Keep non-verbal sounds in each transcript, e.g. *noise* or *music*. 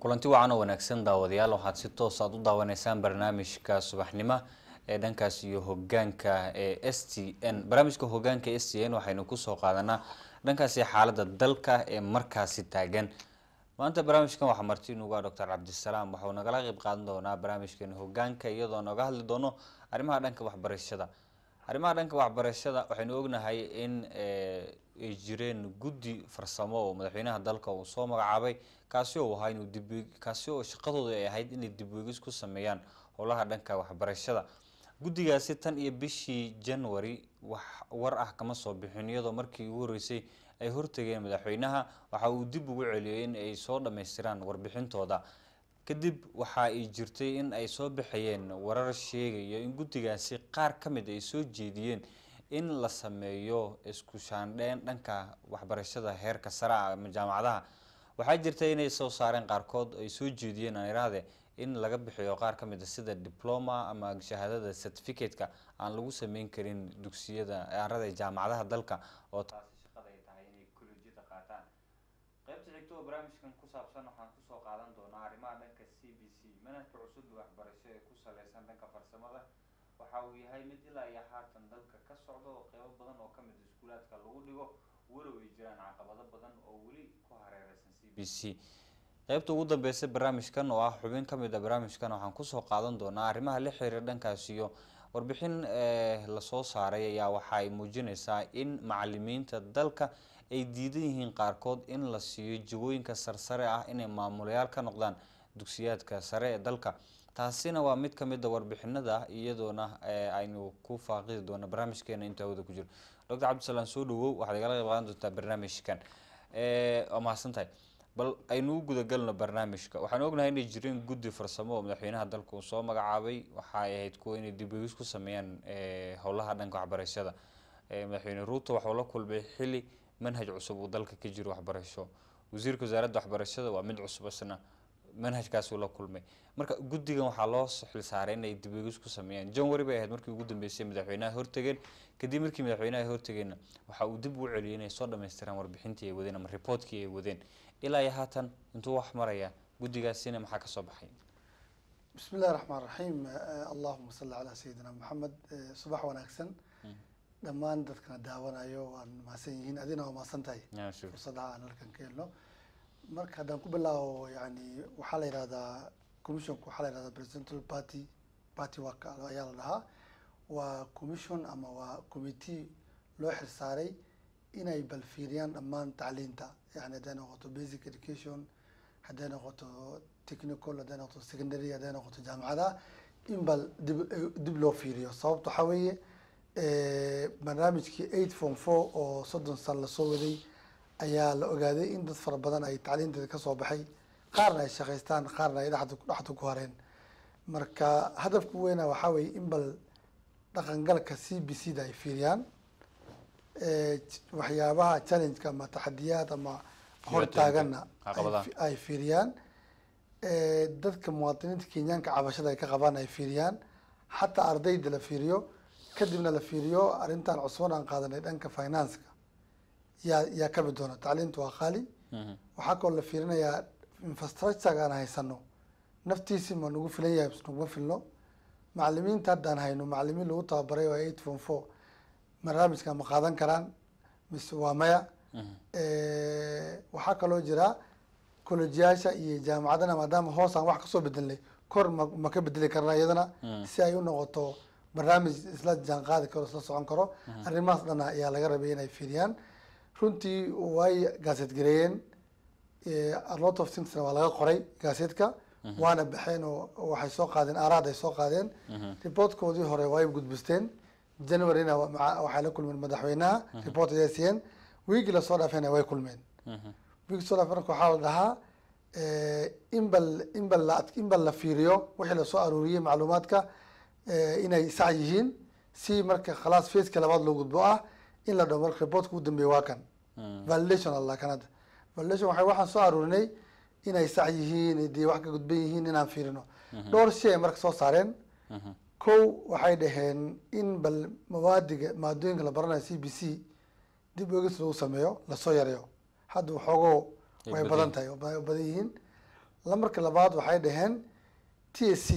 kulanti wacan oo wanaagsan daawadayaal waxaad si toos aad ah u daawanaysaan barnaamijka subaxnima ee dhankaas iyo hogaanka ee s t n barnaamijka hogaanka s t n waxaynu kusoo qaadanaa dhankaasi xaalada dalka ee markaasi taagan maanta barnaamijkan waxaa marti inugu ah doctor cabdisalaam waxauu nagala qeyb qaadan doonaa barnaamijkan hogaanka iyadoo nooga hadli doono arrimaha dhanka waxbarashada arrimaha dhanka waxbarashada waxaynu ognahay in eh, ay jireen guddi farsamo oo madaxweynaha dalka uu soo magacaabay kaasi oo ahaa inuu dib kaasi oo shaqadooda ay ahayd inay dibweegis ku sameeyaan howlaha dhanka waxbarashada guddigaasi tan iyo bishii january wax war ah kama soo bixin iyadoo markii ugu horreysay ay hortageen madaxweynaha waxa uu dib ugu celiyay in ay soo dhammaystiraan warbixintooda kadib waxa ay jirtay in ay soo baxayeen warar sheegaya in guddigaasi qaar ka mid ay soo jeediyeen in la sameeyo isku shaandheen dhanka waxbarashada heerka sare ama jaamacadaha waxaa jirta inay soo saareen qaarkood ay soo jeediyeen aan iraahde in laga bixiyo qaar ka mid a ah sida diploma ama shahaadada certificate-ka aan lagu sameyn karin dugsiyada arada jaamacadaha dalka oo taasi shaqada ay tahay inay kollejyada qaataan qaybta xigta oo barnaamijkan ku saabsan waxaan kusoo qaadan doonaa arrimaha dhanka c b c manhajka cusub waxbarasho ee ku saleysan dhanka farsamada waxa uu yahay mid ilaa iyo haatan dalka ka socda oo qeybo badan oo ka mid ah iskuulaadka lagu dhigo walow ay jiraan caqabado badan oo weli ku hareereysan c b c qeybta ugu dambeysa barnaamijkan oo ah xubin ka mid a ah barnaamijkan waxaan kusoo qaadan doonaa arrimaha la xiriira dhankaas iyo warbixin eh, lasoo saaray ayaa waxa ay muujinaysaa in macalimiinta dalka ay diidan yihiin qaarkood in la siiyo jawooyinka sarsare ah inay maamulayaal ka noqdaan dugsiyaadka sare ee dalka taasina waa mid kamida ah warbixinada iyadoona aynu ku faaqidi doono barnaamijkeena inta hawada ku jiro doctor cabdisalaan soo dhawow waxaad igala qayb qaadan doontaa barnaamijkan waa mahadsantahay bal aynuu gudagalno barnaamijka waxaan ognahay inay jireen guddi farsamo oo madaxweynaha dalka uu soo magacaabay waxaay ahayd kuwa inay dibogis ku sameeyaan howlaha dhanka waxbarashada madaxweyne ruuto waxuu la kulmay xili manhaj cusub uu dalka ka jiro waxbarasho wasiirka wasaaradda waxbarashada waa mid cusub isna manhajkaasuu la kulmay marka guddigan waxaa loo xilsaaray inay dibegis ku sameeyaan janwary bay ahayd markii ugu dambeysay madaxweynaha hortageen kadib markii madaxweynaha hortageenna waxa uu dib u celiyay inay soo dhammaystiraan warbixintii ay wadeen ama riboodkii ay wadeen ilaa iyo haatan intuu wax maraya guddigaasina maxaa kasoo baxay bismi illahi raxmaan raxiim allahuma salli calaa sayidina maxamed subax wanaagsan hmm. dhammaan dadkana daawanayo waan mahadsan yihiin adina waa mahadsan tahay fursadaha aan halkan ka helno marka haddaan ku bilaabo yani waxaa la yihahdaa commissionku waxaa la yihahdaa presidential party party wa ayaa la dhahaa waa commission ama waa committee loo xirsaaray inay bal fiiriyaan dhammaan tacliinta yani hadday noqoto basic education hadday noqoto technical hadday noqoto secondary hadday noqoto jaamacada in bal dib dib loo fiiriyo sababta waxaa weeye barnaamijkii eight form four oo soddon san lasoo waday ayaa la ogaaday in dad fara badan ay tacliinteeda kasoo baxay qaarna ay shaqaystaan qaarna ay dhaxda ku hareen marka hadafka weynaa waxaa weye in bal dhaqangalka c b c da ay fiiriyaan waxyaabaha challengeka ama taxadiyaad ama hortaaganna ay fiiriyaan dadka muwaadiniinta kenyaanka cabashada ay ka qabaan ay fiiriyaan xataa ardayda la fiiriyo kadibna la fiiriyo arrintan cusbon aan qaadanay dhanka financeka yaa yaa kabi doona tacliimtu waa khaali waxaa kaloo la fiirinayaa infrastructureka aan haysano naftiisi ma nagu filan yahay naguma filno macalimiinta haddaan hayno macalimiin lagu tababaray oo eight form four barnaamijka ma qaadan karaan mise waa maya waxaa kaloo jira collejiyaasha iyo jaamacadana maadaama hoos aan wax kasoo bedelnay kor ma ma ka bedeli karna iyadana si ay u noqoto barnaamij isla jaan qaadi karo isla socon karo arrimahaas dhan ayaa laga rabay inay fiiriyaan runtii way gaaseedgareeyeen eh, a lot of things waa laga qoray gaaseedka mhm. waana baxeen oo waxay soo qaadeen araad ay soo qaadeen mhm. riboortkoodii hore way gudbisteen januaryna waxay la kulmeen madaxweynaha mhm. report ay siiyeen wiigii lasoo dhaafeena way kulmeen wiigi soo dhaafeen marka waxaa la dhahaa eh, inbal bal in bal la in la fiiriyo wixii lasoo aruuriyey macluumaadka eh, inay sax yihiin si marka khalaas faceka labaad loo gudbo ah in la dhaho marka reportka ugu dambeeya waa kan Ah. validation alla kan validation waa waxaan soo aruurinay inay sax yihiin dee wax ka gudban yihiin inaan fiirino dhowr shay ay marka soo saareen kow waxay dhaheen in bal mawaadiga maadooyinka la baranayo c b c dib ogis lagu sameeyo lasoo yareeyo hadda waxoogoo way badan tahay badan yihiin lamarka labaad waxay dhaheen t s c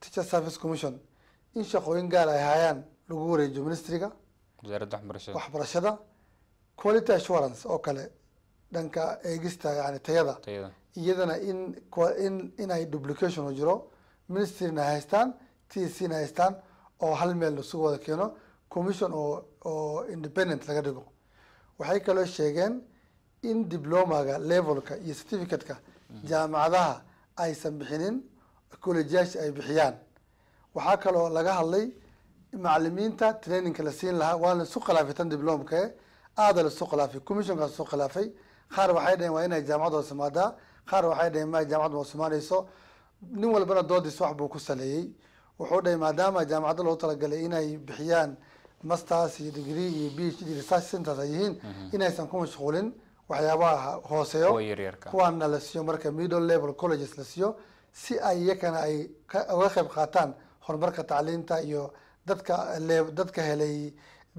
teacher service commission in shaqooyin gaar ay hayaan lagu wareejiyo ministriga waxbarashada quality assurance oo kale dhanka eegista yani tayada iyadana in in inay duplication u jiro ministryna haystaan t c na haystaan oo hal meel laisugu wada keeno commission oo oo independent laga dhigo waxay kaloo sheegeen in diplomaga levelka iyo certificateka mhm. jaamacadaha aysan bixinin collegeyaasha ay bixiyaan waxaa kaloo laga hadlay macalimiinta trainingka la siin lahaa waa la isu khilaafitan diplomkae aada la isku khilaafay commissionkaa isku khilaafay qaar waxay dhaheen waa inay jaamacad hoosmaadaa qaar waxay dhaheen ma jaamacad hoosmaanayso nin walbana doodiis wax buu ku saleeyey wuxuu dhahay maadaama jaamacadda loogu talagalay inay bixiyaan masters iyo degree iyo b h d research centers ay yihiin mhm. inaysan ku mashquulin waxyaabaha hooseeyo kuwaana la siiyo marka middle level colleges la siiyo si ay iyakana ay uga qeyb qaataan horumarka tacliinta iyo dadka dadka helay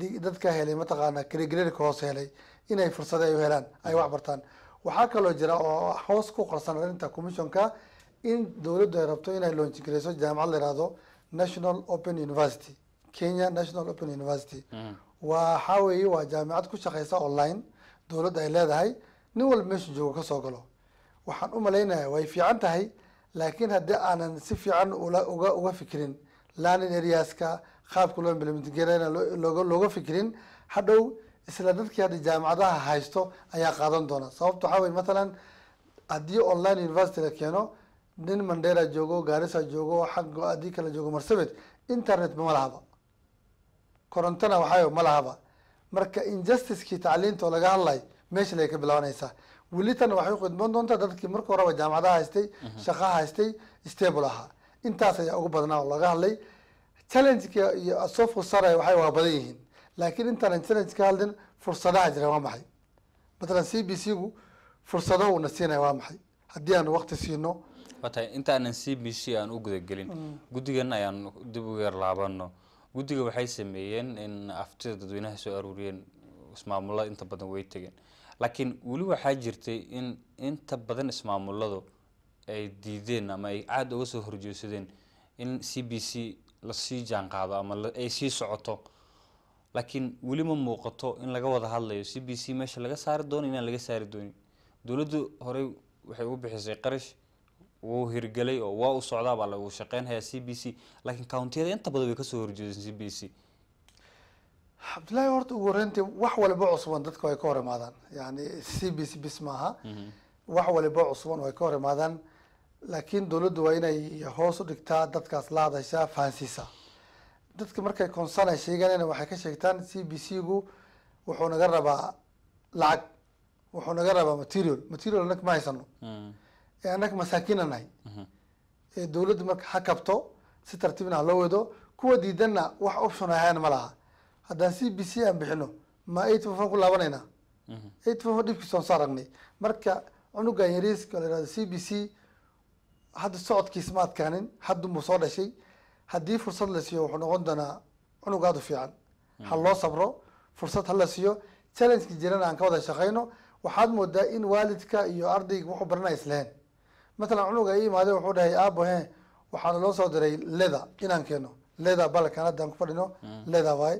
dadka helay mataqaana grgrka hoos helay inay fursade ay helaan ay wax bartaan waxaa kaloo jira oo hoos ku qarsan arrinta commissionka in dowladdu ay rabto inay loonjigareyso jaamacad la yihahdo national open university kenya national open university mm-hmm. waxaa weeye waa jaamicad ku shaqeysa online dowladda ay leedahay nin walba meeshu joogo kasoo galo waxaan u malaynayaa way fiican tahay laakiin haddii aanan si fiican uga uga fikirin learning areaska qaabka loo implementgareyna log looga fikrin hadhow isla dadkii hadda jaamacadaha haysto ayaa qaadan doona sababta waxaa wey matalan haddii online university la keeno nin mandhera joogo gaarisa joogo xaggo haddii kale joogo marsabit internet ma lahaba korontana waxaa ma lahaba marka injusticekii tacliinta oo laga hadlay meesha lay ka bilaabanaysaa weli tan waxay uqidmoon doontaa dadkii marka horeba jaamacadaha haystay mhm. shaqaha haystay stable ahaa intaas ayaa ugu badnaa oo laga hadlay challengeka iyo soo fursanay waxay waa badan yihiin laakiin intaanan challenge ka hadlin fursadaha jira waa maxay matalan c b c gu fursado uuna siinaya waa maxay haddii aan wakti siino watahay intaanan c b c aan u gudagelin mm. guddigan ayaan dib ugeer laabano guddiga waxay sameeyeen in aftida dadweynaha soo aruuriyeen ismaamulada inta badan way tegeen laakiin weli waxaa jirtay in inta badan ismaamulladu ay diideen ama ay aada uga soo horjeesadeen in c b c lasii jaanqaado ama ay sii socoto laakiin weli ma muuqato in laga wada hadlayo c b c meesha laga saari doono inaan laga saari doonin dowladdu horey waxay u bixisay qarash wuu hirgelay oo waa u socdaa baa lagu shaqeynhayaa c b c laakiin countiyada inta badan way kasoo horjeedeen c b c cabdullaahi horta ugu horeyntii wax waliba cusuban dadka way ka hor imaadaan yani c b c bis maaha mhm. wax waliba cusuban way ka hor imaadaan laakiin dowladdu waa inay hoos u dhigtaa dadkaas la hadashaa fahansiisa dadka markay consana sheeganayna waxay ka sheegtaan c b c gu wuxuu naga rabaa lacag wuxuu naga rabaa material material anag ma haysano anag mm. eh, masaakiina nahay mm-hmm. ee eh, dowladdu marka ha kabto si tartiibna haloo wado kuwa diidanna wax option ahaan ma laha haddaan c b c aan bixino ma eight fo ku laabanayna mm-hmm. eight fo dhibkiisoon soo aragnay marka cunugan yariis la yihahdo c b c hadda socodkiis ma adkaanin haddunbuu soo dhashay haddii fursad la siiyo wuxuu noqon doonaa cunug u fiican ha loo sabro fursad ha la siiyo challengeka jirana aan ka wada shaqayno waxaad moodaa in waalidka iyo ardayga wuxuu baranaya islehen matalan cunuga i imaade wuxuu dhahay aabo waxaana loo soo diray leda inaan keeno leda balakan hadda aan ku fadhino hmm. leda waay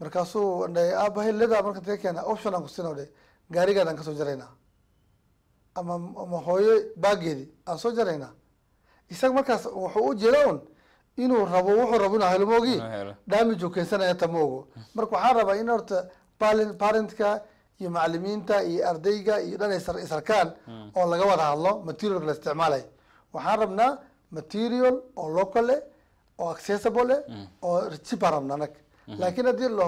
markaasuu dhahay aabo he leda marka taga keena option aan ku siino dhe gaarigaadaan kasoo jaraynaa ama ama hooyo baageedi aan soo jarayna isaga markaas wuxuu u jira inuu rabo wuxuu rabo inuu helo maogi damage u keensanaya tama ogo marka waxaan rabaa in horta parentka iyo macalimiinta iyo ardayga iyo dhan isarkaan hmm. oo laga wada hadlo materialka la isticmaalayo waxaan rabnaa material oo locale eh, oo accessible eh, hmm. oo recipa rabna anag hmm. laakiin haddii lo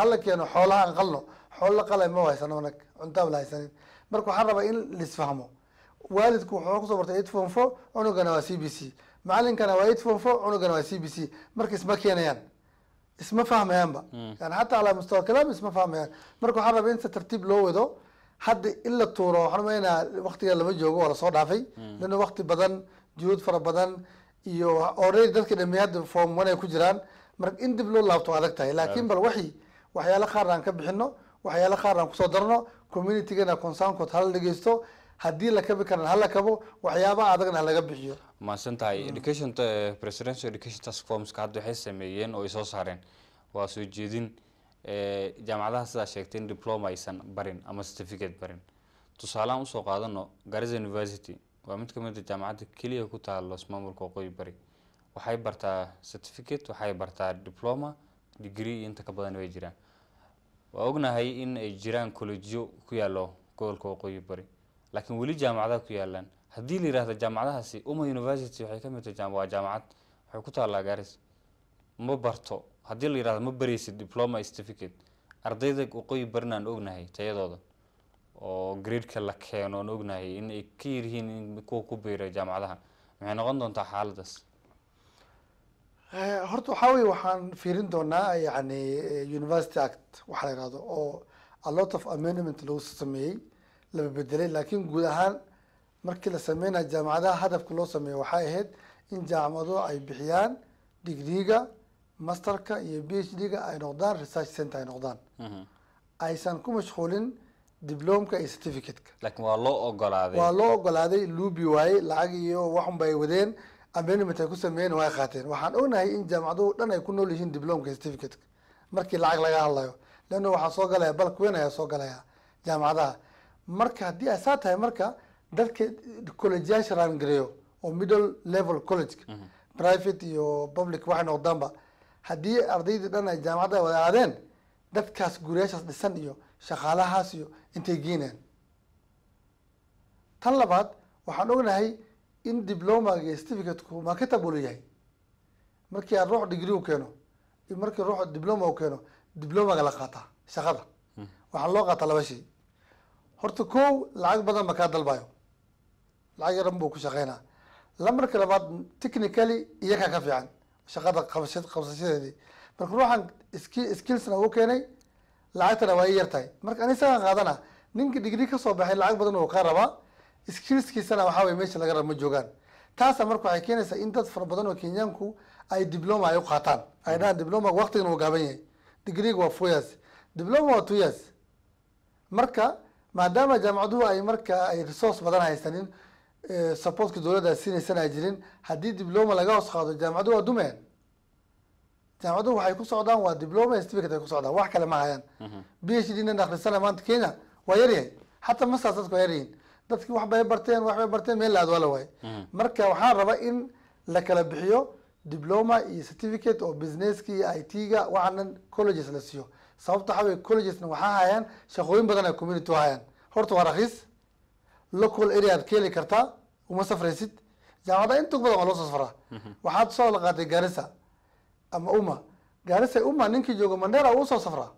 hala keeno xoolaha aan qalno xoolo la qalay ma haysano anag cuntaaba la haysanin marka waxaa rabaa in lisfahmo waalidku wuxuu kusoo bartay eight form four cunugana waa c b c macalinkana waa eight form four cunugana waa c b c marka isma keenayaan isma fahmayaanba hmm. yani xataa alaa mustawa kalaam isma fahmayaan marka waxaa rabaa in si tartiib loo wado hadda in la tuuro waxaan umaynaa waktiga lama joogo waa lasoo dhaafay hmm. lana wakti badan juhuud fara badan iyo already dadka dhameey hadda form one ay ku jiraan marka in dib loo laabto adag tahay laakiin bal waxi waxyaalo qaar aan ka bixino waxyaalo qaar aan kusoo darno communitygana concernkod hala dhegeysto haddii la kabi karana hala kabo waxyaabaha adagna halaga bixiyo mahadsan tahay education eh, presidential education task formska hadda waxay sameeyeen oo ay soo saareen waa soo jeedin eh, jaamacadaha sidaa sheegtay in diploma aysan barin ama certificate barin tusaaleaan usoo qaadano garissa university waa mid kamid a ah jaamacadda keliya ku taalo ismaamulka waqooyi bari waxay bartaa certificate waxay bartaa diploma degree iyo inta ka badan way jiraan waa ognahay in ay jiraan kollejiyo ku yaallo gobolka waqooyi bari laakiin weli jaamacadaha ku yaalaan haddii la yihahdo jaamacadahaasi uma university waxay ka mid tahay waa jaamacad waxay ku taallaa gaaris ma barto haddii la yihahdo ma baraysid diploma certificate ardayda waqooyi barina aan ognahay tayadooda oo gradeka la keeno aan ognahay in ay ka yaryihiin in kuwa ku biira jaamacadaha maxay noqon doontaa xaaladaas Eh, horta waxaa wey waxaan fiirin doonaa yani eh, university act waxa la ihahdo oo a lot of amendment lagu sameeyey laba bedelay lakin guud ahaan markii la sameynaya jaamacadaha hadafka loo sameeyo waxay ahayd in jaamacaduhu ay bixiyaan digriga masterka iyo b h d ga ay noqdaan research center ay noqdaan mhm. aysan ku mashquulin diplomka iyo certificateka lakin waa loo ogolaaday waa loo ogolaaday luubi waaye lacag iyo waxunba ay wadeen amenimatay ku sameeyeen waa qaateen waxaan ognahay in jaamacaduhu dhan ay ku nool yihiin diplomka certificateka markii lacag laga hadlayo leanna waxaa soo galaya balk weyn ayaa soo galaya jaamacadaha marka haddii ay saa tahay marka dadka collegeyaasha raangareeyo oo middle level college mhm. private iyo public waxay noqdaanba haddii ardaydii dhan ay jaamacadda wada aadeen dadkaas guryaashaas dhisan iyo shaqaalahaas iyo intay geenayaan tan labaad waxaan ognahay in diplomaga certificatku marketab u leeyahay markii aan ruux degree u keeno markii ruux diploma u keeno diplomaga la qaataa shaqada hmm. waxaan loo qaataa laba shay horta ko lacag badan ma kaa dalbayo lacag yaran buu ku shaqeynaa la labaad technically iyakaa ka fiican shaqada qabsashadeedii marka ruuxan skillsna uu keenay lacagtana waa i yartahay marka ani qaadana ninka degree kasoo baxay lacag badan uu kaa rabaa skillskiisana waxaa weye meesha laga raba ma joogaan taasa marka waxay keenaysaa in dad fara badan oo kenyaanku ay diploma ay u qaataan ay dhahaan diploma waktigan uu gaaban yahay digreega waa four years diploma waa two years marka maadaama jaamacaduhu ay marka ay resource badan haysanin eh, supportka dowladda siinaysana ay jirin haddii diploma laga hoos qaado jaamacaduhu waa dumeen jaamacaduhu waxay ku socdaan waa diploma certificate ay ku socdaan wax kale ma hayaan b mhm. h d nan akrisana maanta kenya waa yaryahay xataa masas dadka waa yaryihin dadki waxbay barteen waxbay barteen meel laad waa waaye hmm. marka waxaan rabaa in la kala bixiyo diploma iyo certificate oo businesski iyo i t waxaanan colleges la siiyo sababta waxaa wey collegesna waxaa hayaan shaqooyin badan ay community hayaan horta waa rakiis local area ad ka heli kartaa uma safraysid jaamacadda inta badan waa loo soo saraa mhm. waxaad soo wada qaatay gaarisa ama uma gaarisa uma ninkii joogo mandera uu soo safraa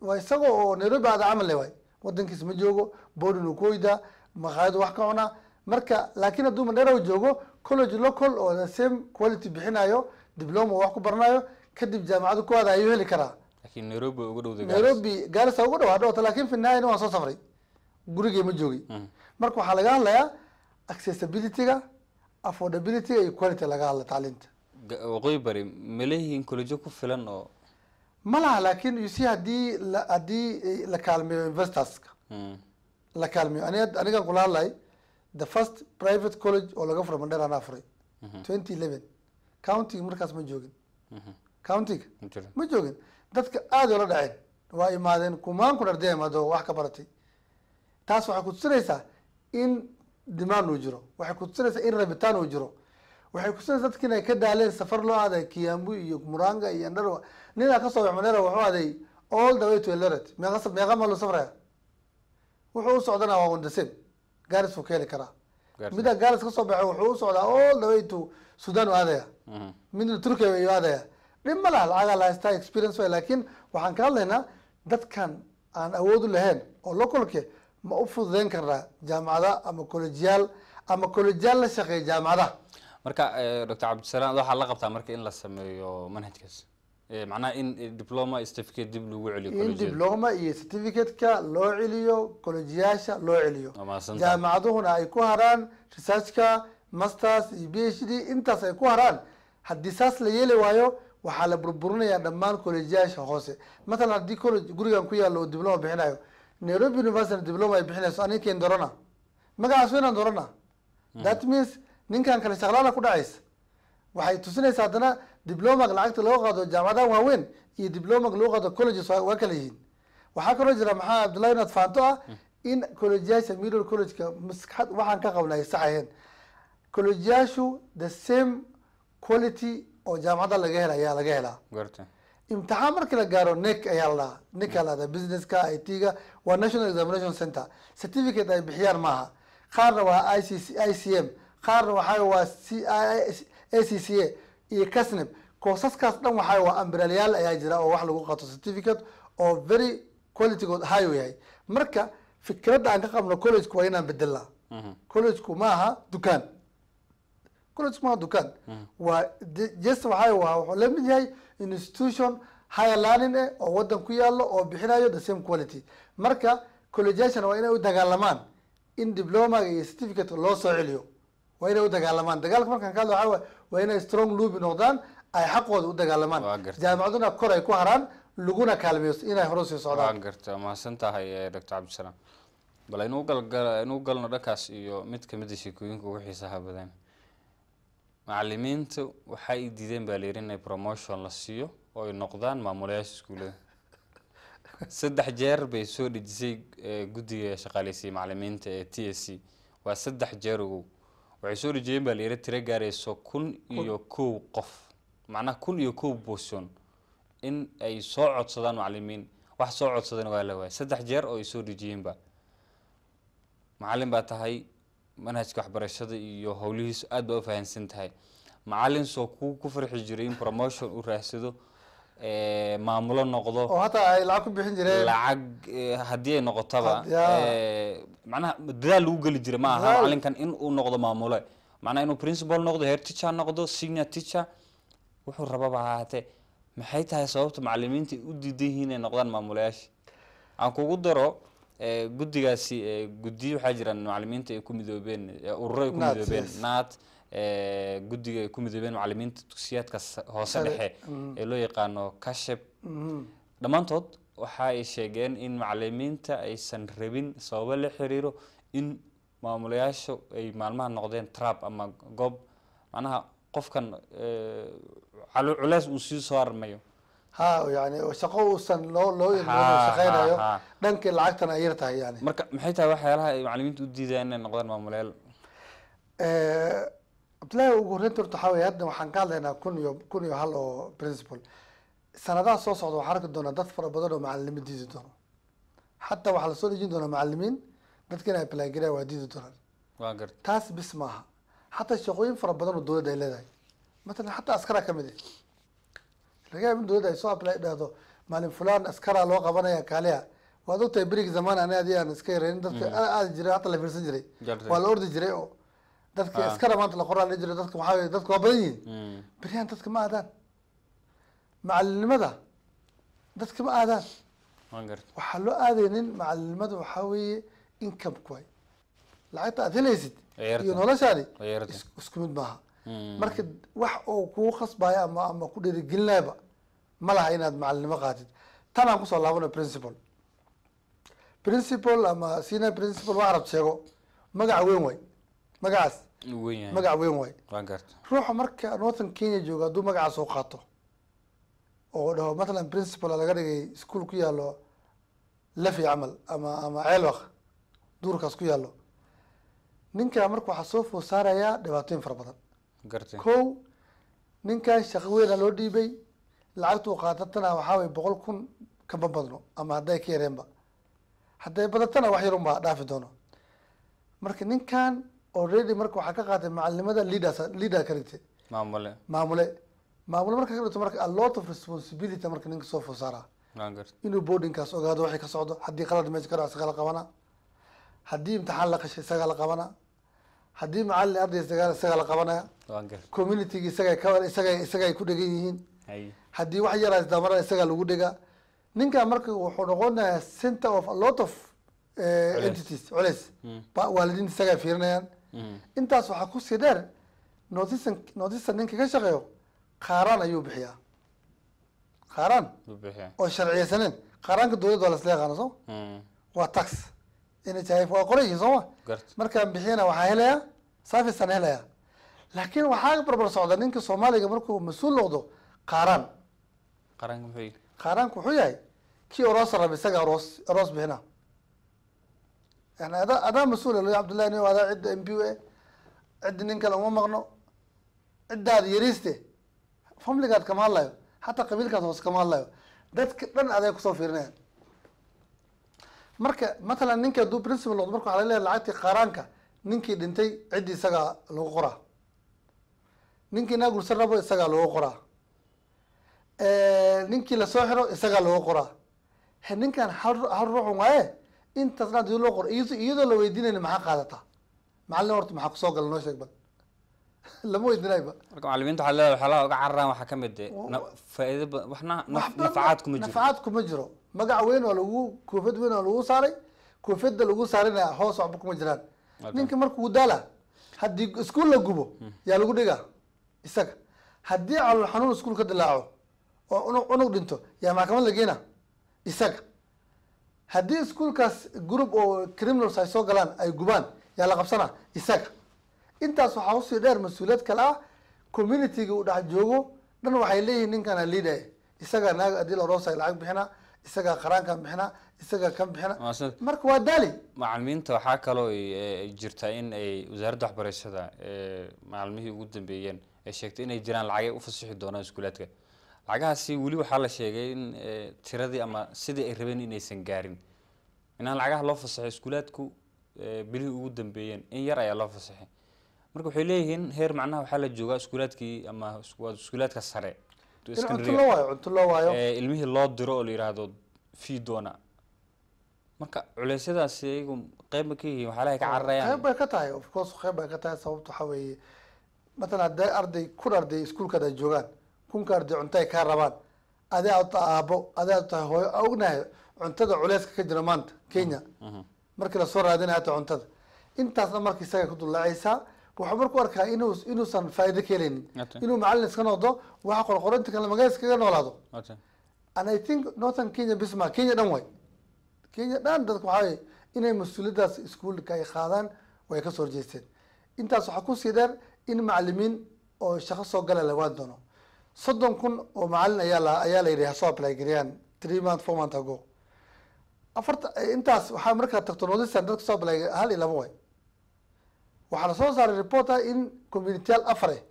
waa isagoo oo nairobi aada camal le waay wadankiis ma joogo bodin uu ku oydaa maqaayad wax ka cunaa marka laakiin hadduu mandherow joogo college local oo the same quality bixinayo diploma wax ku baranayo kadib jaamacada ku aada ayuu heli karaa lakin nairobi ugu dhowday nairobi gaalisa ugu dhawaad dhowta lakin finaayana waan soo safray gurigay ma joogay mm. marka waxaa laga hadlayaa accessibility-ga affordability-ga iyo quality laga hadla tacliinta waqooyi bari malehiin collejo ku filan oo ma laha laakin uc haddii la la kaalmeeyo investors mm la kaalmiyo anigan kulaadlahay the first private college oo laga fura mandheer anaa furay mhm. twenty eleven countiga markaas ma joogin mhm. countiga ma joogin dadka aada oola dhaceen waa imaadeen kumaan kun arday imaado wax ka baratay taas waxay kutusinaysaa in dimaan uu jiro waxay kutusinaysaa in rabitaan uu jiro waxay kutusinaysaa dadki inay ka daaleen safar loo aaday kiambu iyo muranga iyo andharwa ninaa kasoo bax mandheer wuxuu aaday all the way to eldoret meeqa meeqa maa loo safraya wuxuu u socdana waa wandaseen gaaris uu keeni karaa midda gaaris kasoo baxay wuxuu u socdaa all the way to sudan u aadaya mhm. midna turkiya ayuu aadaya dhib ma laha lacagaa la haystaa experience way laakiin waxaan ka hadlaynaa dadkan aan awoodu lahayn oo localke ma u fududeyn karnaa jaamacada ama collegiyaal ama collegiyaal la shaqeeya jaamacadaha marka eh, doctor cabdisalaam waxaa la qabtaa marka in la sameeyo manhajkaas macnaha in diploma iyo certificate dib lagu celiyo in diploma iyo certificateka loo celiyo kolejiyaasha loo celiyo jaamacaduhuna ay ku haraan researchka masters iyo b h d intaas ay ku haraan haddii saas la yeeli waayo waxaa la burburinayaa dhammaan kolejiyaasha hoose matalan haddii college gurigan ku yaallo oo diploma bixinayo nairobi university diploma ay bixinayso aninkain dorana magacaas weynaan dorana hmm. that means ninkan kale shaqlaana ku dhacaysa waxay tusinaysaa haddana diblomaga lacagta loo qaado jaamacadaha waaweyn iyo diblomaga loo qaado colleges waa kala yihiin waxaa kaloo jira maxaa abdullahi inaad faanto ah in collegeyaasha middle collegeka maskaxad waxaan ka qabna ay aheen collegeyaashu the same quality oo jaamacadda laga hela ayaa laga helaa imtixaan markii la gaaro nek ayaa la dhahaa nek ayaa lahada businesska i t waa national examination center certificate ay bixiyaan maaha qaarna waa i c i c m qaarna waxaa waa c i a c c a iyo casnab koosaskaas dhan waxaa waa ambiraalayaal ayaa jira oo wax lagu qato certificate oo very qualitygood high yahay marka fikradda aan ka qabno collegeka waa inaan bedelna mhm. collegeku maaha dukaan collegeku maaha dukaan mhm. waa just waxaa waa wuxuu la yahay institution higher learning eh oo waddan ku yaalo oo bixinayo the same quality marka collegeation waa inay u dagaalamaan in diplomaga iyo certificate loo soo celiyo waa inay udagaalamaan dagaalka markaan ka hadla waxaa waa inay strong lubi noqdaan ay xaqooda u dagaalamaan jaamacaduna kor ay ku haraan laguna kaalmeyso inay horu sii socdaan garta mahadsan tahay eh, doctor cabdisalaam bal aynu galno dhankaas iyo mid kamida ah sheekooyinka ugu xiisaha badan macalimiinta waxay diideen baa layidhi inay promotion la siiyo oo ay noqdaan maamulayaasha iskuullada *laughs* saddex jeer bay soo dhejisay eh, guddiga shaqaaleysiye macalimiinta ee t s c waa saddex jeer ogow waxay soo rajiyeen baa layara tiro gaarayso kun iyo kow qof macnaha kun iyo kow boson in ay soo codsadaan macalimiin wax soo codsadan waa la waayay saddex jeer oo ay soo rajiyeenba macalin baa tahay manhajka waxbarashada iyo howlihiisu aada baa u fahamsan tahay macalin soo ku ku farxi jiray in promotion uu raadsado maamulo noqdo oo hataa ay lacag ku bixin jireen lacag haddii ay noqotaba macnaha dadaal lagu geli jira ma aha macalinkan in uu noqdo maamule macnaha inuu principal noqdo heer teacher noqdo senior teacher wuxuu rababa ha ahaatee maxay tahay sababta macalimiinta u diidan yihiin inay noqdaan maamulayaasha aan kugu daro guddigaasi guddiyi waxaa jiraan macalimiinta ay ku midoobeen ururo ay ku midoobeen naat guddiga ay ku midoobeen macalimiinta dugsiyaadka hoose dhexe mm. ee loo yaqaano kasheb mm. dhammaantood waxa ay sheegeen in macalimiinta aysan rabin sababo la xiriiro in maamulayaashu ay maalmaha noqdeen trab ama goob macnaha qofkan culeys uu sii soo armayo ha yani shaqo uusan loo loo shaqeynayo dhankii lacagtana ay yar yani marka maxay tahay waxyaalaha ay macalimiintu u diidayaan inay noqdaan maamulayaal cabdullahi ugu horeynta horta waxaa wey hadda waxaan ka hadlaynaa kun iyo kun iyo hal oo principal sanadaha soo socda waxaan arki doonaa dad fara badan oo macalimiin diidi doono xataa waxaa lasoo dhejin doonaa macalimiin dadka in ay waa diidi doonaan taas bis maaha xataa shaqooyin fara badan oo dowladda ay leedahay matalan xataa askara ka mid ah laga yaab in dowladda ay soo aply dhahdo maalin fulaan askara loo qabanaya kaaliya waad ogtahay berigi zamaan ana adi aan iska yareyn dadka mm. aadi jiray hataa la fiirsan jiray waa la ordi jiray oo dadka askara ah. maanta la qoraa la jira dadka waxaa dadka waa badan yihin hmm. beriyaan dadka ma aadaan macalinimada dadka ma aadaan waxaa loo aaday nin macalinimada waxaa weeye income lacagta aad helaysid iyo noloshaadi isku mid maaha hmm. marka wax oo kuu khasbaayo ama ama ku dhiirigelinayaba ma laha inaad macalinimo qaatid tan aan kusoo laabano principal principal ama senior principal waa arab sheego magaca weyn way magacaas magaca weyn waay ruuxa marka northern kenya jooga hadduu magacaa soo qaato oo dhaho mathalan principala laga dhigay ischool ku yaalo lafi camal ama ama ceelwaq duurkaas ku yaalo ninkaa marka waxaa soo foo saarayaa dhibaatooyin fara badan ko ninkan shaqo weyna loo dhiibay lacagtu qaatatana qaadatana waxaa way boqol kun kama badno ama hadday ka yareenba hadday badatana wax yarunbaa dhaafi doono marka ninkan already marka waxaa ka qaatay macalimada leaders leader karite maamule maamule maamule marka kadhito marka a lot of responsibility marka ninka soo fosaara inuu boardinkaas ogaado waxay ka socdo haddii qalad meesha ka dhaco isagaa la qabana haddii imtixaan la qashay isagaa la qabana haddii macalin arday isagaa isagaa la qabanaya communityga isaga ka isaga isaga ku dhegan yihiin haddii wax yaraa isdamara isagaa lagu dhega ninka marka wuxuu noqonayaa center of a lot of eh, entities culeys hmm. waalidiinta isagaa fiirinayaan intaas waxaa kusii dheer notisan notisa ninka ka shaqeeyo qaaraan ayuu bixiyaa kaaraan oo sharciyesaneen qaaraanka dawladda waa lasla yaqaana soo hmm. waa tax nhif waa qorayhi sooma markaan bixiyana waxaa helayaa serviceaan helaya laakiin waxaa barbar socda ninka soomaaliga markuu mas-uul noqdo qaaraan qaaraanka wuxuu yahay kii aroos rab isaga aroos aroos bixina yani adaa mas-uul abdullahi ni adaa cidda m b u e eh, ciddi nin kale uma maqno ciddaad yariste famligaad kama hadlayo hataa qabiilkaad hoose kama hadlayo dadka dhan aday kusoo fiirinayaan marka matalan ninka aduu principal noqdo marka waxa la leeyahay lacagtii qaaraanka ninkii dhintay ciddii isagaa lagu qoraa ninkii naa gursan rabo isagaa lagu qoraa ninkii lasoo xiro isagaa lagu qoraa ninkan hal hal ruuxun waaye intaas gacanta loo qor iyadoo la weydiinayna maxaa qaadataa macallin horta maxaa kusoo gala noo sheeg bal *laughs* lama weydinaayba marka macallimiinta waxaa leedahay waxyaalaha uga cararaan waxaa ka mid eh, faa'iido waxna nafacaad kuma jiro nafacaad kuma jiro magac weyn oo lagu koofiyad weyn oo lagu saaray koofiyadda lagu saarayna hoos waxba kuma jiraan ninka markuu daala haddii iskuul la gubo hmm. yaa lagu dhigaa isaga haddii calool xanuun iskuul ka dilaaco oo unug dhinto yaa maxkamad la geena isaga haddii iskuolkaas group oo criminals ay soo galaan ay gubaan yaa la qabsana isaga intaas waxaa usii dheer mas-uuliyad kale ah communitiga uu dhex joogo dhan waxay leeyihiin ninkana liidaya eh. isagaa naaga adil aroosa lacag bixina isagaa qaraankan bixina isagaa kan bixina marka waa daali macalimiinta waxaa kaloo e, jirta in ay wasaaradda waxbarashada e, macaalimihii ugu dambeeyeen ay sheegtay inay jiraan lacagay ufasixi doonaan iskuulaadka lacagahaasi weli waxaa la sheegay in eh, tiradii ama sidii ay rabeen inaysan gaarin inaan lacagaha loo fasaxay iskuulaadku eh, bilihii ugu dambeeyeen in yar ayaa loo fasaxay marka waxay leeyihiin heer macnaha waxaa la joogaa iskuulaadkii ama iskuulaadka sare eh, ilmihii loo diro oo la yiraahdo fiidoona marka culeysyadaasi iyagu qeyb ma ka yihiin waxaalahay ka cararayaan qeyb bay ka tahay of course qeyb bay ka tahay sababta waxaa weeye matalan haddee arday kun arday iskuulkaad ay joogaan hunkaar dee cunto kaa rabaan ade aad tahay aabo ade aad tahay hooyo ognahay cuntada culeeska ka jira maanta kenya markii lasoo raadinaya hata cuntada intaasna marka isaga ku dullaacaysaa wuxuu marku arkaa inu inuusan faa'ido ka helaynin inuu macallin iska noqdo waxa qorqorinta kale magaa iskaga noolaado and i think northern kenya bisma kenya dhan way kenya dhan dadka waxaa wey inay mas-uuliyaddaas iskuulka ay qaadaan way ka soo horjeesteen intaas waxaa kusii dheer in macalimiin oo shaqo soo gala lawaan doono soddon kun oo macalin ayaa la ayaa la yidhi hasoo apply gareeyaan three month four month ago afarta eh, intaas waxaa markaa tagto northeastern dadka soo apply hal iyo laba way waxaa la soo saaray report ah in communityaal afare eh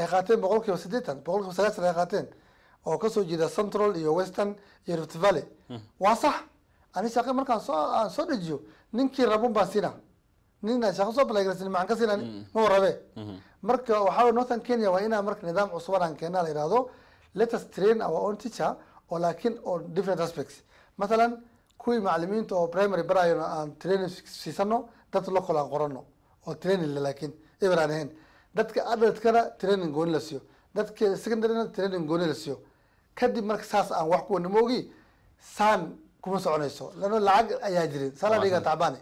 ay qaateen boqol kiiba siddeetan boqol kiiba sagaashan ay qaateen oo kasoo jeeda central iyo western iyo rift valley hmm. waa sax ani shaqe markaan soo aan soo dejiyo ninkii rabun baan siinaa nina shaqso balagarasin maxaan ka siinan ma mm. warabe mm-hmm. marka waxaa northern kenya waa inaa marka nidaam cusban aan keena la yihahdo let train our own teacher oo laakiin on different aspects mathalan kuwii macalimiinta oo primary barayno aan training siisano dad local aan qorano oo training le laakiin eber aan ahayn dadka adultkana training gooni la siiyo dadka secondaryna training gooni la siiyo kadib marka saas aan wax kuwanimo ogi saan kuma soconayso lano lacag ayaa jirin saladiga tacbaane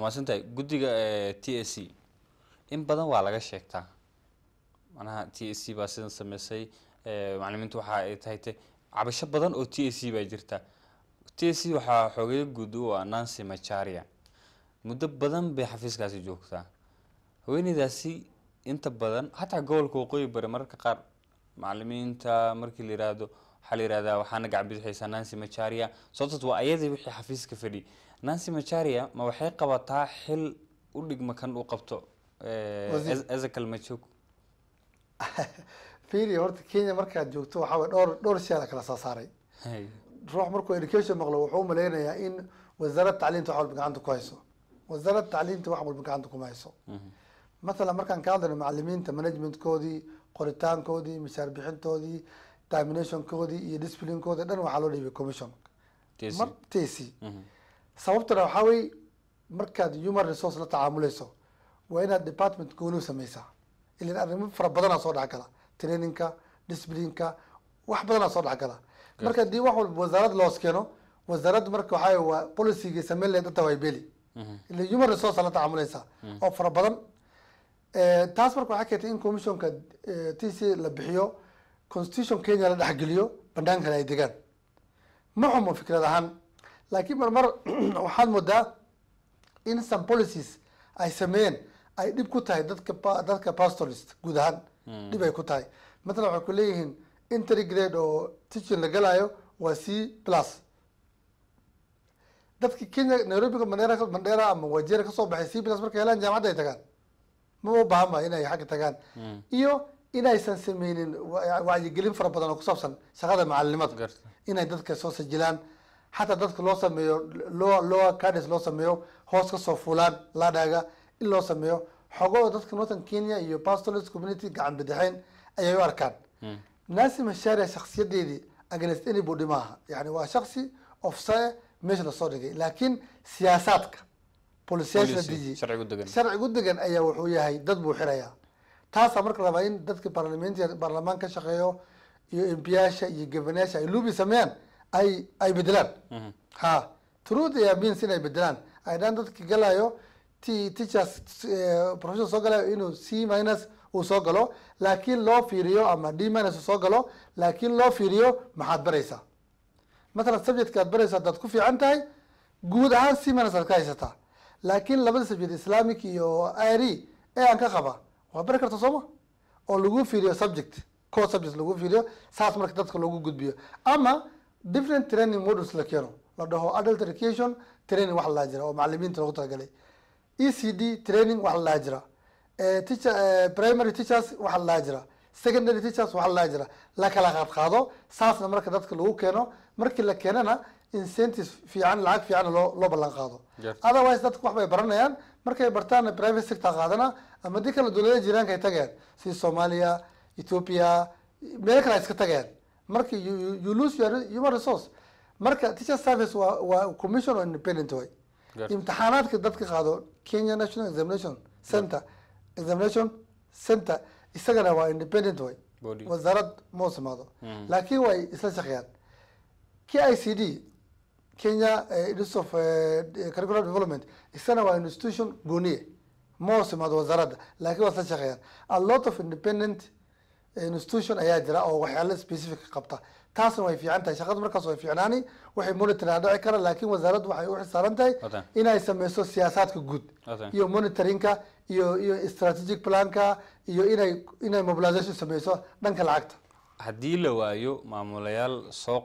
maasantahay guddiga eh, t s c in badan waa laga sheegtaa manaha t s c baa sidan sameysay eh, maclimiintu waxa ay tahay te cabasho badan oo t s c baa jirta t s c waxaa xoogaya guud u ah nancy macharia muddo badan bay xafiiskaasi joogtaa haweeneydaasi inta badan xataa gobolka waqooyi bari mararka qaar macalimiinta markii la yiraahdo waxaa la yirahdaa waxaana gacan bidixaysaa nancy macharia sababtood waa ayadii wixii xafiiska fadhi nancy macharia ma waxay qabataa xil u dhigma kan uu qabto ezekiel majuk firi horta kenya markaad joogto waxaa way dhowr dhowr shay kala soo saaray ruux markuu education maqlo wuxuu umalaynayaa in wasaaradda tacliinta wax walba gacanta ku hayso wasaaradda tacliinta wax walba gacanta kuma hayso mhm. mathalan markaan ka hadlayno macalimiinta managementkoodii qoritaankoodii mishaar bixintoodii terminationkoodii iyo disciplinekooda dhan waxaa loo dhiibay commissionka martaysi sababtana waxaa wey markaad human resource la tacaamuleyso waa inaad department gooni sameysaa ilan arrimo fara badanaa soo dhexgala traininka disciplineka wax badanaa soo dhexgala marka haddii wax walba wasaarad loos keeno wasaaradda marka waxaa waa policygii sameyn lahayd danta waybeli mm-hmm. ila human resource la tacaamuleysaa mm-hmm. oo fara badan eh, taas marka waxaa keentay in commissionka eh, t c la bixiyo constitution kenya la dhexgeliyo banaankan ay degaan ma xumo fikrad ahaan laakiin marmar *clears throat* waxaad moodaa in some policies ay sameeyeen ay dhib ku tahay dadka dadka pastorist guud ahaan hmm. dhib ay ku tahay matalan waxay ku leeyihiin intergrade oo teaching la galaayo waa c plus dadki kenya nairobiga mandheera mandheera ama wajera kasoo baxay c plus markay helaan jaamacadda ay tagaan mama ubaahan ba ah inay xagga tagaan hmm. iyo inaysan sameynin wacyigelin fara badan oo kusaabsan shaqada macalinimada inay dadka soo sajilaan xataa dadka loo sameeyo loa loa loo sameeyo hoos kasoo fulaan ladhaga in loo sameeyo xogoo dadka northern kenya iyo pastoral community gacan badaxeyn ayay u arkaan hmm. nasi masharia shaksiyadeedii against anybody maaha yani waa shaksi ofsae meesha lasoo dhigay laakiin siyaasaadka policyashla deji sharcigu degan ayaa wuxuu yahay dad buu xirayaa taasa marka rabaa in dadka barlamentiga baarlamaan ka shaqeeyo iyo mbiyaasha iyo gobanayaasha ay lubi sameeyaan ay ay bedelaan mm-hmm. ha through their means in ay bedelaan ay dhan dadki galayo t teachers eh, professor soo galayo inuu c minus uu soo galo laakiin loo fiiriyo ama d minus uu soo galo laakiin loo fiiriyo maxaad baraysaa mathalan subjectka aad baraysa haddaad ku fiican tahay guud ahaan c minus aad ka haysataa laakiin labada subject islamic iyo r ee aan ka qaba waa bari karta sooma oo lagu fiiriyo subject co subject lagu fiiriyo saas marka dadka loogu gudbiyo ama different training models la keeno la dhaho adult education training wax ladhaha jira oo macalimiinta loogu talagalay e c d training wax ladhaha jira eh, eh, primary teachers wax ladhaha jira secondary teachers wax ladhaha jira la kala qaad saasna marka dadka lagu keeno markii la keenana incentives fiican lacag fiicanna loo loo ballan qaado otherwise dadka waxbay baranayaan markay bartaanna private sector qaadana ama di kale dowladaha jiraanka ay tageen sida soomaaliya ethoopia meel kale ay iska tageen marka you lose your human resource marka teacher service waa waa commission o independent way imtixaanaadka dadka qaado kenya national examination center examination center isagana waa independent way wasaarad mau samaado mm-hmm. laakiin way isla shaqeeyaan k i c d kenya eh, institute of eh, curriculum development isagana waa institution gooniye mau samaado wasaaradda laakiin waa isla shaqeeyaan a lot of independent institution ayaa jira oo waxyaala specific qabta taasna way fiican tahay shaqada markaas way fiicnaani waxay monitoring dhici kara laakiin wasaaraddu waxay uxisaaran tahay inay sameyso siyaasaadka guud iyo monitoringka iyo iyo strategic planka iyo inay inay mobilization sameyso dhanka lacagta haddii la waayo maamulayaal soo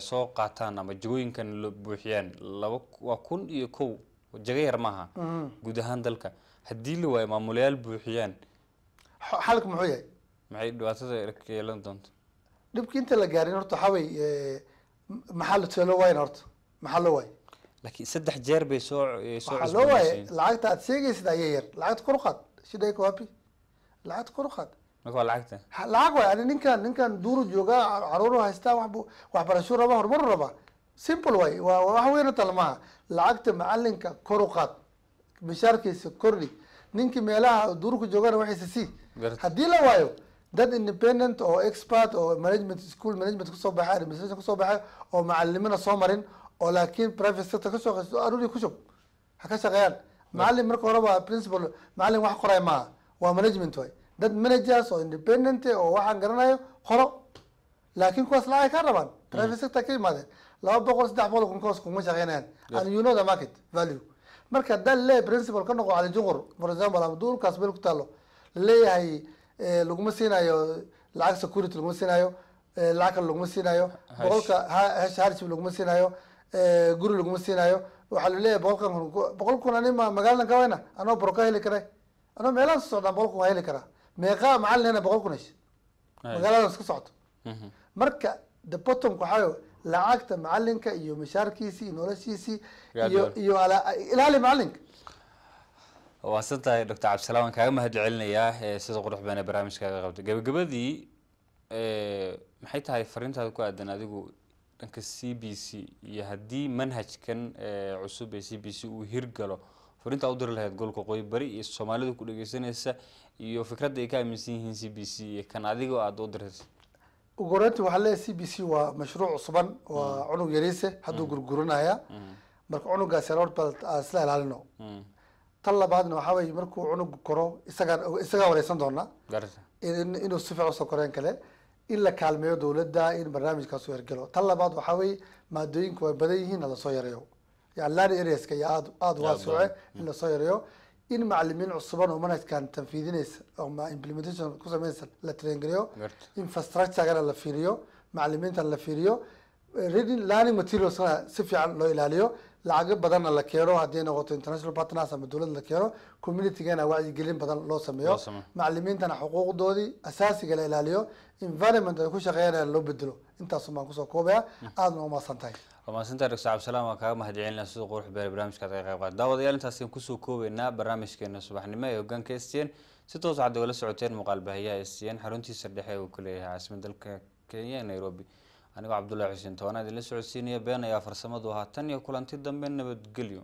soo qaataan ama jagooyinkan la buuxiyaan laba waa kun iyo kow jaga yar maaha mm-hmm. guud ahaan dalka haddii la waayo maamulayaal buuxiyaan xalka muxuu yahay maxay dhibaatada yeelan doonta dhibki inta la gaarin horta waxaa wey eh, maxaa la tusaalo waayan horta maxaa loo waayo laakiin saddex jeer bay soo eh, waxaa loo waayo lacagta aad sheegaysid ayaa yar lacagta kuruqaad shidhay ku happy lacagta kuruqaad marka waa lacagta lacag waay ani ninkan ninkan duuru joogaa caruuru haystaa waxbu waxbarashu rabaa horumaru rabaa simple waay waa wax weyn hota lamaha lacagta macalinka koruqaad mishaarkiisa kordhi ninkii meelaha duurka joogana waxaysa sii haddii la waayo dad independent oo expert oo management school management kasoo baxay administration kasoo baxay oo macalimina soo marin oo laakiin private sector kasoo qeysto aruuri ku shub ha ka shaqeeyaan macalin marka hore waa principal macalin wax qoray maaha waa management way dad managers oo independent oo waxaan garanayo qoro laakiin kuwaas lacag ka rabaan mm. private sector ka imaadeen laba boqol saddex boqol kun koos kuma shaqeynayaan and you know the market value marka dan lee principal ka noqo cali junqur for example ama duulkaas meel ku taalo leeyahay laguma siinayo lacag security laguma siinayo lacag kale laguma siinayo boqolka hashib laguma siinayo guri laguma siinayo waxaa laleeyahy boqolkan boqol kun anima magaalada kawayna anoo boroka heli karay anoo meelahan su socdaan boqol kun waa heli karaa meeqaa macalin boqol kun hesh magaaladas ka socoto mhm. marka the bottomk waxaayo lacagta macalinka iyo mashaarkiisii iyo noloshiisii iyo iyo ilaali macalinka waan santahay doctor cabdisalaam waan kaaga mahadcelinayaa sida qurux badan ee barnaamijkaaga qabtay gabagabadii maxay tahay fariintaada ku aadan adigu dhanka c b c iyo haddii manhajkan cusub ee c b c uu hirgalo fariintaa u diri lahayd gobolka qoyi bari iyo soomaalida ku dhegeysanaysa iyo fikradda ay ka aaminsan yihiin c b c iyo kan adiga aada u diraysa ugu horeynta waxaa leeyahay c b c waa mashruuc cusuban waa mm. cunug yariise eh, hadduu mm. gurguranaya mm. marka cunugaas yaa hor isla ilaalino tan labaadna waxaa weye markuu cunug koro isagaa isagaa wareysan doona inuu si fiican usoo koreen kale in la kaalmeeyo dawladda in barnaamijkaas u hergelo tan labaad waxaa weye maadooyinka way badan yihiin in lasoo yareeyo yalan areaska iyo aad aada waasuce in lasoo yareeyo in macalimiin cusuban oo manhajkan tanfiidinaysa oo implementation ku sameynaysa la traingareeyo infrastructuregana la fiiriyo macalimiintan la fiiriyo reading learning materialsna si fiican loo ilaaliyo lacago badanna la keeno hadday noqoto international partners ama dowlad la keeno communitygana wacyigelin badan loo sameeyo macalimiintana xuquuqdoodii asaasiga la ilaaliyo environment ay ku shaqeynayaan loo bedelo intaasun baan kusoo koobaya aadna waa umahadsan tahay wamaadsantaha doctor cabdisalaan waan kaaga mahad celinaa siduu qurux beer barnamijkaad kaga qayb qaad daawadayaal intaasaan kusoo koobeynaa barnaamijkeena subaxnimo ee hogaanka s t n si toos cad ah ogala socoteen muuqaal baahiyaha s t n xaruntiisa dhexe uu ku leeyahay caasimadda dalka kenya nairobi anigoo cabdullaahi xuseen tobanaa idinla socodsiinaya ayaa farsamadu ahaa tan iyo kulanti dambe nabadgelyo